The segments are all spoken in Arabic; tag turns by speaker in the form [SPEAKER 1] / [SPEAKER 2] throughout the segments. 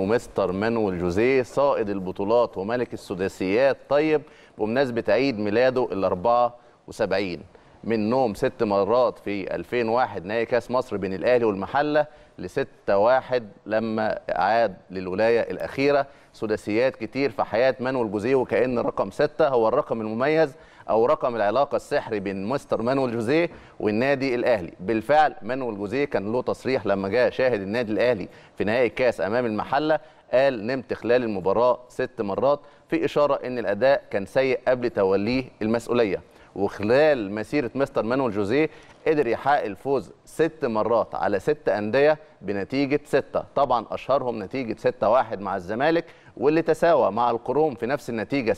[SPEAKER 1] ومستر مانويل جوزيه صائد البطولات وملك السداسيات طيب بمناسبه عيد ميلاده ال 74 من نوم ست مرات في 2001 نهائي كاس مصر بين الاهلي والمحله لستة واحد لما عاد للولاية الأخيرة سداسيات كتير في حياة مانويل جوزيه وكأن رقم ستة هو الرقم المميز أو رقم العلاقة السحري بين مستر مانويل جوزيه والنادي الأهلي بالفعل مانويل جوزيه كان له تصريح لما جاء شاهد النادي الأهلي في نهائي الكاس أمام المحلة قال نمت خلال المباراة ست مرات في إشارة أن الأداء كان سيء قبل توليه المسؤولية وخلال مسيره مستر مانويل جوزيه قدر يحقق الفوز ست مرات على ست انديه بنتيجه سته، طبعا اشهرهم نتيجه 6-1 مع الزمالك واللي تساوى مع القروم في نفس النتيجه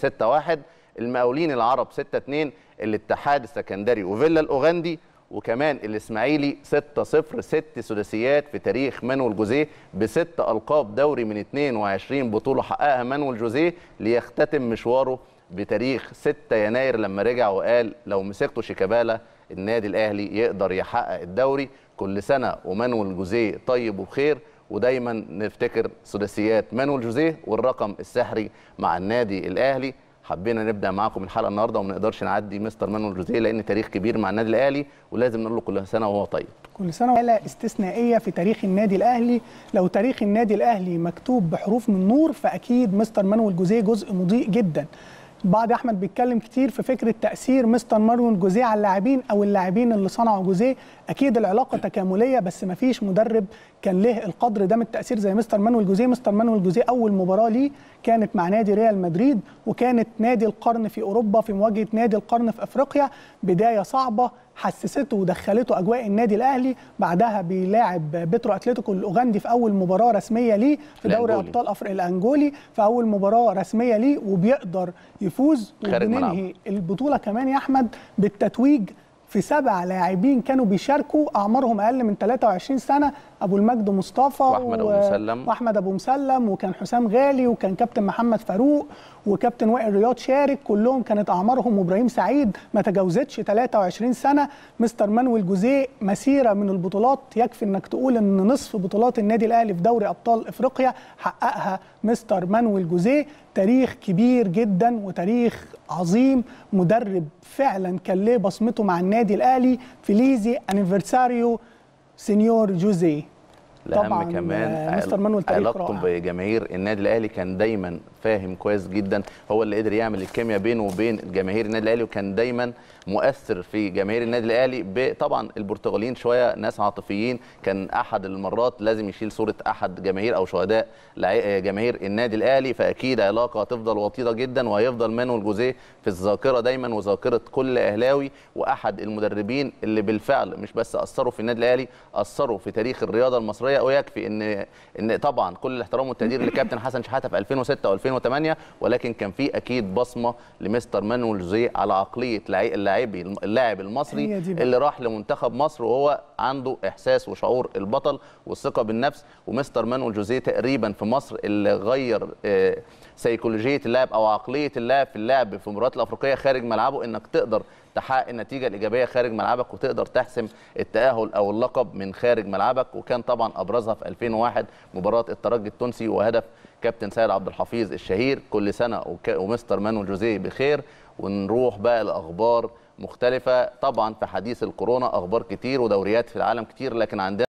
[SPEAKER 1] 6-1 المقاولين العرب 6-2 الاتحاد السكندري وفيلا الاوغندي وكمان الاسماعيلي 6-0 ست سداسيات في تاريخ مانويل جوزيه بست القاب دوري من 22 بطوله حققها مانويل جوزيه ليختتم مشواره بتاريخ 6 يناير لما رجع وقال لو مسكته شيكابالا النادي الاهلي يقدر يحقق الدوري كل سنه ومانويل جوزيه طيب وبخير ودايما نفتكر سداسيات مانويل جوزيه والرقم السحري مع النادي الاهلي حبينا نبدا معاكم الحلقه النهارده وما نقدرش نعدي مستر مانويل جوزيه لان تاريخ كبير مع النادي الاهلي ولازم نقول له كل سنه وهو طيب
[SPEAKER 2] كل سنه حاله طيب. استثنائيه في تاريخ النادي الاهلي لو تاريخ النادي الاهلي مكتوب بحروف من نور فاكيد مستر مانويل جوزيه جزء مضيء جدا بعض احمد بيتكلم كتير في فكره تاثير مستر مارون جوزيه على اللاعبين او اللاعبين اللي صنعوا جوزيه اكيد العلاقه تكامليه بس مفيش مدرب كان له القدر ده من التاثير زي مستر مانويل جوزيه مستر مانويل جوزيه اول مباراه ليه كانت مع نادي ريال مدريد وكانت نادي القرن في اوروبا في مواجهه نادي القرن في افريقيا بدايه صعبه حسسته ودخلته اجواء النادي الاهلي بعدها بيلاعب بترو اتلتيكو الاوغندي في اول مباراه رسميه ليه في دوري ابطال افريقيا الانجولي في اول مباراه رسميه ليه وبيقدر يفوز وبننهي البطوله كمان يا احمد بالتتويج في سبع لاعبين كانوا بيشاركوا اعمارهم اقل من 23 سنه ابو المجد مصطفى واحمد و... ابو مسلم واحمد ابو مسلم وكان حسام غالي وكان كابتن محمد فاروق وكابتن وائل رياض شارك كلهم كانت اعمارهم وابراهيم سعيد ما تجاوزتش 23 سنه مستر مانويل جوزيه مسيره من البطولات يكفي انك تقول ان نصف بطولات النادي الاهلي في دوري ابطال افريقيا حققها مستر مانويل جوزيه تاريخ كبير جدا وتاريخ عظيم مدرب فعلا كان ليه بصمته مع النادي الاهلي فيليزي انيفرساريو سينيور جوزيه الاهم كمان آه، مستر علاقته
[SPEAKER 1] بجماهير النادي الاهلي كان دايما فاهم كويس جدا هو اللي قدر يعمل الكيمياء بينه وبين جماهير النادي الاهلي وكان دايما مؤثر في جماهير النادي الاهلي طبعا البرتغاليين شويه ناس عاطفيين كان احد المرات لازم يشيل صوره احد جماهير او شهداء جماهير النادي الاهلي فاكيد علاقه هتفضل وطيده جدا وهيفضل مانويل جوزيه في الذاكره دايما وذاكره كل اهلاوي واحد المدربين اللي بالفعل مش بس اثروا في النادي الاهلي اثروا في تاريخ الرياضه المصريه ويكفي ان ان طبعا كل الاحترام والتقدير لكابتن حسن شحاته في 2006 و2008 ولكن كان في اكيد بصمه لمستر مانويل زي على عقليه اللاعب اللاعب المصري اللي راح لمنتخب مصر وهو عنده احساس وشعور البطل والثقه بالنفس ومستر مانويل جوزيه تقريبا في مصر اللي غير آه، سيكولوجيه اللاعب او عقليه اللاعب في اللعب في المباريات الافريقيه خارج ملعبه انك تقدر تحقق النتيجه الايجابيه خارج ملعبك وتقدر تحسم التاهل او اللقب من خارج ملعبك وكان طبعا ابرزها في 2001 مباراه الترجي التونسي وهدف كابتن سيد عبد الحفيظ الشهير كل سنه ومستر مانو جوزيه بخير ونروح بقى لاخبار مختلفه طبعا في حديث الكورونا اخبار كتير ودوريات في العالم كتير لكن عندنا